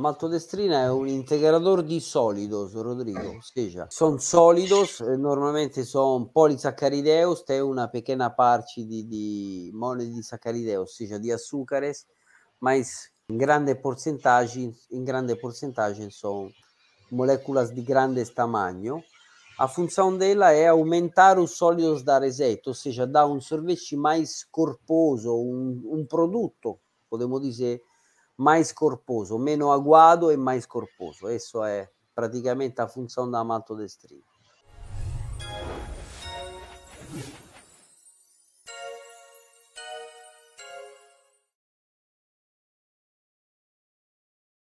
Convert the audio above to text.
maltodestrina è un eh. integrador di solidos, Rodrigo. Eh. Sono solidos, normalmente sono polisacarideos, è una piccola parte de, di monolisacarideos, cioè di açúcares, ma in grande porcentaje, in grande porcentaje son moléculas de grande tamaño. A funzione della è aumentare il solido da receita, ossia da un um sorvete mais corposo, um, um produto, podemos dizer, mais corposo, menos aguado e mais corposo. Isso é praticamente a função da maltodextrina.